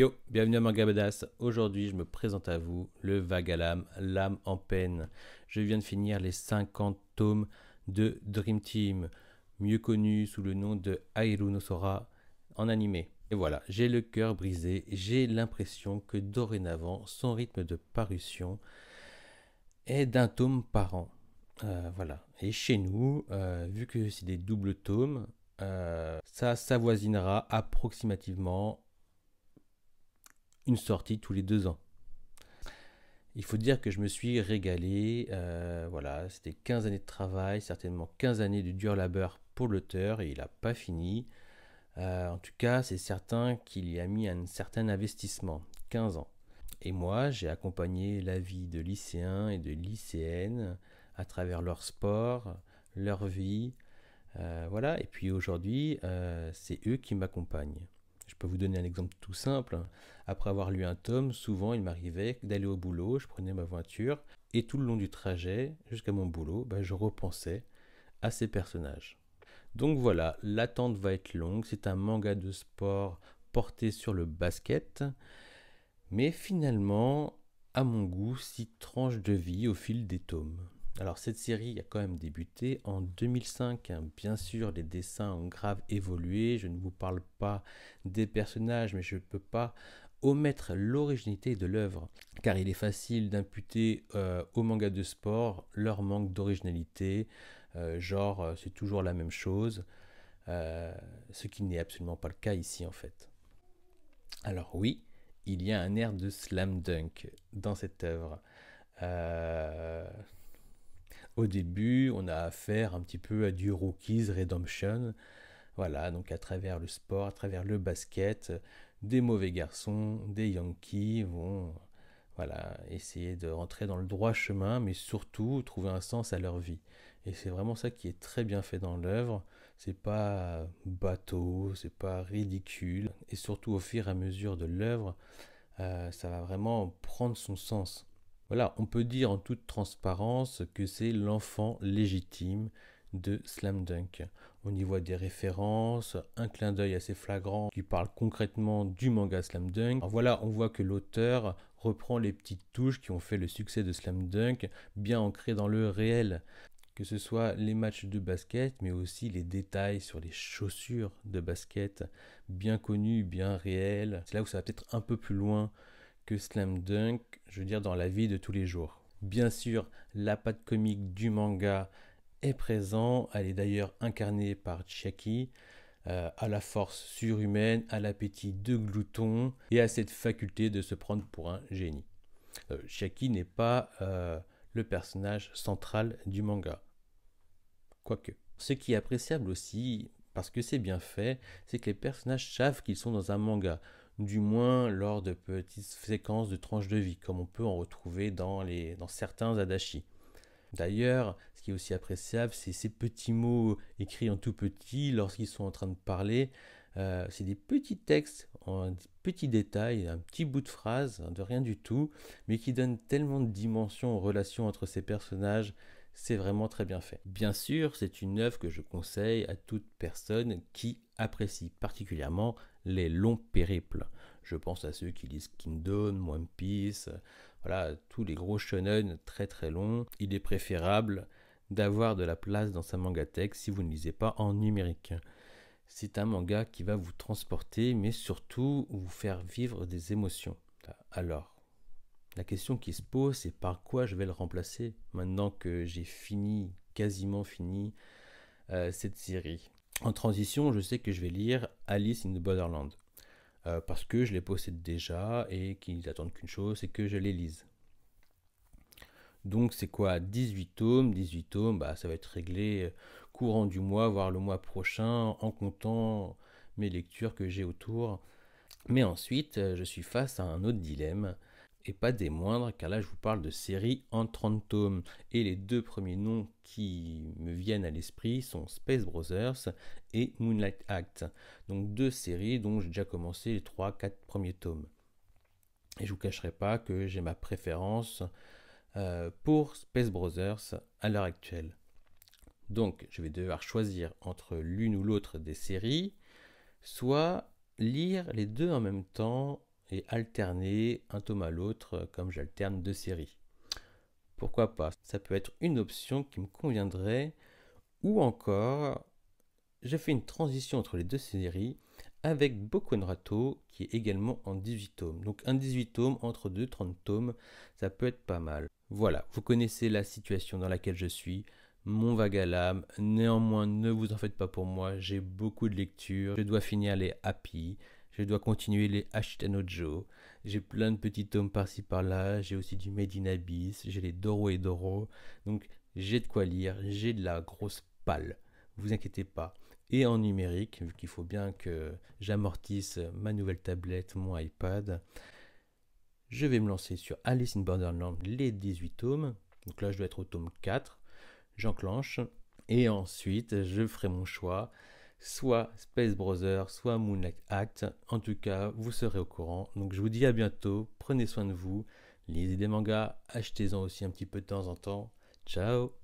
Yo, bienvenue à Mangabadas. Aujourd'hui, je me présente à vous le Vagalam, l'âme, en peine. Je viens de finir les 50 tomes de Dream Team, mieux connu sous le nom de Airu Sora en animé. Et voilà, j'ai le cœur brisé, j'ai l'impression que dorénavant, son rythme de parution est d'un tome par an. Euh, voilà. Et chez nous, euh, vu que c'est des doubles tomes, euh, ça s'avoisinera approximativement sortie tous les deux ans. Il faut dire que je me suis régalé, euh, voilà, c'était 15 années de travail, certainement 15 années de dur labeur pour l'auteur, et il n'a pas fini. Euh, en tout cas, c'est certain qu'il y a mis un certain investissement, 15 ans. Et moi, j'ai accompagné la vie de lycéens et de lycéennes à travers leur sport, leur vie, euh, voilà, et puis aujourd'hui, c'est eux qui m'accompagnent. Je peux vous donner un exemple tout simple. Après avoir lu un tome, souvent il m'arrivait d'aller au boulot, je prenais ma voiture, et tout le long du trajet jusqu'à mon boulot, ben, je repensais à ces personnages. Donc voilà, l'attente va être longue, c'est un manga de sport porté sur le basket, mais finalement, à mon goût, six tranche de vie au fil des tomes. Alors cette série a quand même débuté en 2005. Hein. Bien sûr, les dessins ont grave évolué. Je ne vous parle pas des personnages, mais je ne peux pas omettre l'originalité de l'œuvre, car il est facile d'imputer euh, aux mangas de sport leur manque d'originalité, euh, genre euh, c'est toujours la même chose, ce qui n'est absolument pas le cas ici en fait. Alors oui, il y a un air de slam dunk dans cette œuvre. Au début, on a affaire un petit peu à du rookies redemption. Voilà, donc à travers le sport, à travers le basket, des mauvais garçons, des Yankees vont voilà, essayer de rentrer dans le droit chemin, mais surtout trouver un sens à leur vie. Et c'est vraiment ça qui est très bien fait dans l'œuvre. C'est pas bateau, c'est pas ridicule. Et surtout au fur et à mesure de l'œuvre, euh, ça va vraiment prendre son sens. Voilà, on peut dire en toute transparence que c'est l'enfant légitime de Slam Dunk. On y voit des références, un clin d'œil assez flagrant qui parle concrètement du manga Slam Dunk. voilà, on voit que l'auteur reprend les petites touches qui ont fait le succès de Slam Dunk, bien ancrées dans le réel. Que ce soit les matchs de basket, mais aussi les détails sur les chaussures de basket, bien connues, bien réelles. C'est là où ça va peut-être un peu plus loin que Slam Dunk, je veux dire, dans la vie de tous les jours. Bien sûr, la patte comique du manga est présente, elle est d'ailleurs incarnée par Chiaki, euh, à la force surhumaine, à l'appétit de glouton et à cette faculté de se prendre pour un génie. Euh, n'est pas euh, le personnage central du manga. Quoique. Ce qui est appréciable aussi, parce que c'est bien fait, c'est que les personnages savent qu'ils sont dans un manga du moins lors de petites séquences de tranches de vie, comme on peut en retrouver dans, les, dans certains adachi. D'ailleurs, ce qui est aussi appréciable, c'est ces petits mots écrits en tout petit lorsqu'ils sont en train de parler, euh, c'est des petits textes, en petits détails, un petit bout de phrase, hein, de rien du tout, mais qui donnent tellement de dimension aux relations entre ces personnages. C'est vraiment très bien fait. Bien sûr, c'est une œuvre que je conseille à toute personne qui apprécie particulièrement les longs périples. Je pense à ceux qui lisent Kingdom, One Piece, voilà, tous les gros shonen très très longs. Il est préférable d'avoir de la place dans sa mangatech si vous ne lisez pas en numérique. C'est un manga qui va vous transporter, mais surtout vous faire vivre des émotions. Alors, la question qui se pose, c'est par quoi je vais le remplacer maintenant que j'ai fini, quasiment fini, euh, cette série. En transition, je sais que je vais lire Alice in the Borderland. Euh, parce que je les possède déjà et qu'ils attendent qu'une chose, c'est que je les lise. Donc c'est quoi 18 tomes 18 tomes, bah, ça va être réglé euh, courant du mois, voire le mois prochain, en comptant mes lectures que j'ai autour. Mais ensuite, euh, je suis face à un autre dilemme, et pas des moindres, car là je vous parle de séries en 30 tomes. Et les deux premiers noms qui me viennent à l'esprit sont Space Brothers et Moonlight Act. Donc deux séries dont j'ai déjà commencé les 3-4 premiers tomes. Et je vous cacherai pas que j'ai ma préférence euh, pour Space Brothers à l'heure actuelle. Donc je vais devoir choisir entre l'une ou l'autre des séries, soit lire les deux en même temps et alterner un tome à l'autre euh, comme j'alterne deux séries. Pourquoi pas Ça peut être une option qui me conviendrait, ou encore je fais une transition entre les deux séries avec Nrato qui est également en 18 tomes. Donc un 18 tomes entre deux 30 tomes, ça peut être pas mal. Voilà, vous connaissez la situation dans laquelle je suis, mon vague Néanmoins, ne vous en faites pas pour moi, j'ai beaucoup de lectures. Je dois finir les Happy, je dois continuer les Ashitanojo. J'ai plein de petits tomes par-ci par-là, j'ai aussi du Made in j'ai les Doro et Doro. Donc, j'ai de quoi lire, j'ai de la grosse palle. Vous inquiétez pas. Et en numérique, vu qu'il faut bien que j'amortisse ma nouvelle tablette, mon iPad. Je vais me lancer sur Alice in Borderland, les 18 tomes. Donc là, je dois être au tome 4. J'enclenche. Et ensuite, je ferai mon choix. Soit Space Brother, soit Moonlight Act. En tout cas, vous serez au courant. Donc je vous dis à bientôt. Prenez soin de vous. Lisez des mangas. Achetez-en aussi un petit peu de temps en temps. Ciao